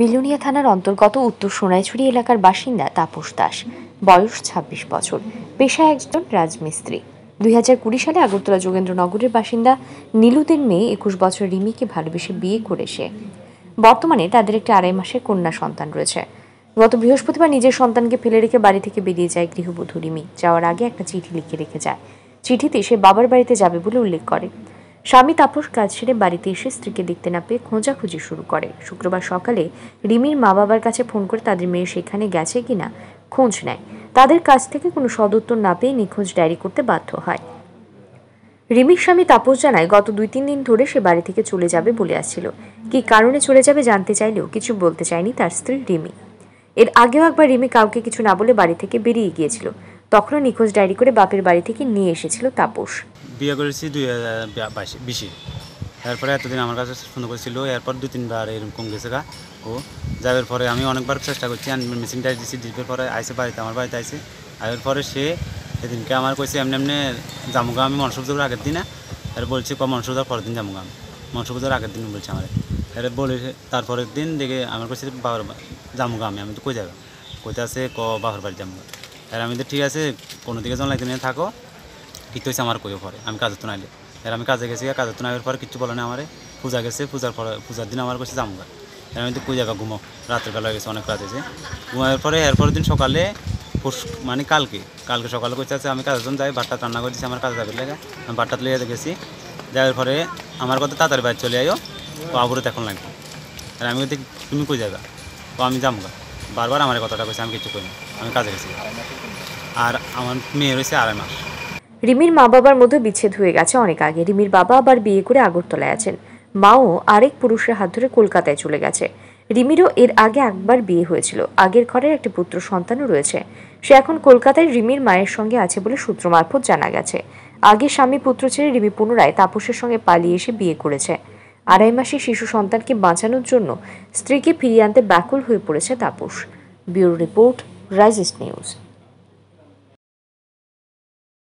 বিলুনিয়া থানার অন্তর্গত উত্তর সোনাইছড়ি এলাকার বাসিন্দা তাপস দাস বয়স ২৬ বছর পেশা একজন রাজমিস্ত্রি দুই হাজার কুড়ি সালে আগরতলা যোগেন্দ্রনগরের বাসিন্দা নীলুদের মেয়ে একুশ বছর রিমিকে ভালোবেসে বিয়ে করে সে বর্তমানে তাদের একটি আড়াই মাসের কন্যা সন্তান রয়েছে গত বৃহস্পতিবার নিজের সন্তানকে ফেলে রেখে বাড়ি থেকে বেরিয়ে যায় গৃহবধূ রিমি যাওয়ার আগে একটা চিঠি লিখে রেখে যায় চিঠিতে সে বাবার বাড়িতে যাবে বলে উল্লেখ করে স্বামী তাপস কাজ ছেড়ে বাড়িতে এসে স্ত্রীকে দেখতে না পেয়ে খোঁজাখুঁজি শুরু করে শুক্রবার সকালে রিমির মা বাবার কাছে ফোন করে তাদের মেয়ে সেখানে গেছে কিনা খোঁজ নেয় তাদের কাছ থেকে কোনো সদুত্তর না পেয়ে নিখোঁজ ডায়েরি করতে বাধ্য হয় রিমির স্বামী তাপস জানায় গত দুই তিন দিন ধরে সে বাড়ি থেকে চলে যাবে বলে আসছিল কি কারণে চলে যাবে জানতে চাইলেও কিছু বলতে চায়নি তার স্ত্রী রিমি এর আগেও একবার রিমি কাউকে কিছু না বলে বাড়ি থেকে বেরিয়ে গিয়েছিল তখনও নিখোঁজ ডায়েরি করে বাপের বাড়ি থেকে নিয়ে এসেছিল তাপস বিয়ে করেছি দুই হাজার বাইশে বিশে এরপরে এতদিন আমার কাছে ফোন করেছিল এরপর দু তিনবার এরকম গেছে গা ও যাওয়ার পরে আমি অনেকবার চেষ্টা করছি মেশিনটা দিচ্ছি দিবার পরে আইসে বাড়িতে আমার বাড়িতে আইসে আয়ের পরে সে সেদিনকে আমার কইছে এমনি এমনি জামুগা আমি মনসুখ আগের দিনে আর বলছি ক মনসুখ পরের দিন জামুগা আমি মনসুখ আগের দিন বলছি আমার এর বলে তারপরের দিন দেখে আমার কইছে বাবার জামুগা আমি আমি তো কই যাবো কইতে আছে ক বাবার বাড়ি জামুগা আর আমি তো ঠিক আছে কোনো দিকে জন লাগতে নিয়ে থাকো কিতো হয়েছে আমার কইও পরে আমি কাজে তো নাইলে এর আমি কাজে গেছি কাজে তো নাইবার পরে কিচ্ছু বলে না আমার পূজা গেছে পূজার পরে পূজার দিন আমার কাছে জামগা এর আমি তো কই জায়গা ঘুমো রাতের বেলা গেছে অনেক রাত হয়েছে ঘুমাবার পরে এরপরের দিন সকালে মানে কালকে কালকে সকালে কইতে আছে আমি জন্য যাই বাট্টা রান্না করে দিয়েছি আমার কাজে যাবে লাগে আমি বাট্টা লইয়া গেছি যাওয়ার পরে আমার কথা তাড়াতাড়ি বাইরে চলে আইও তো এখন লাগবে আর আমি বলতে তুমি কই যাবা ও আমি জামগা বারবার আমার কথাটা কইছে আমি কিছু করি আমি কাজে গেছি আর আমার মেয়ে রয়েছে আড়াই মাস রিমির মা বাবার মধ্যে বিচ্ছেদ হয়ে গেছে অনেক আগে রিমির বাবা আবার বিয়ে করে আগরতলায় আছেন মাও আরেক পুরুষের হাত ধরে কলকাতায় চলে গেছে রিমিরও এর আগে একবার বিয়ে হয়েছিল আগের ঘরের একটি পুত্র সন্তানও রয়েছে সে এখন কলকাতায় রিমির মায়ের সঙ্গে আছে বলে সূত্র মারফত জানা গেছে আগে স্বামী পুত্র ছেড়ে রিমি পুনরায় তাপসের সঙ্গে পালিয়ে এসে বিয়ে করেছে আড়াই মাসে শিশু সন্তানকে বাঁচানোর জন্য স্ত্রীকে ফিরিয়ে আনতে ব্যাকুল হয়ে পড়েছে Tapas bureau report rises news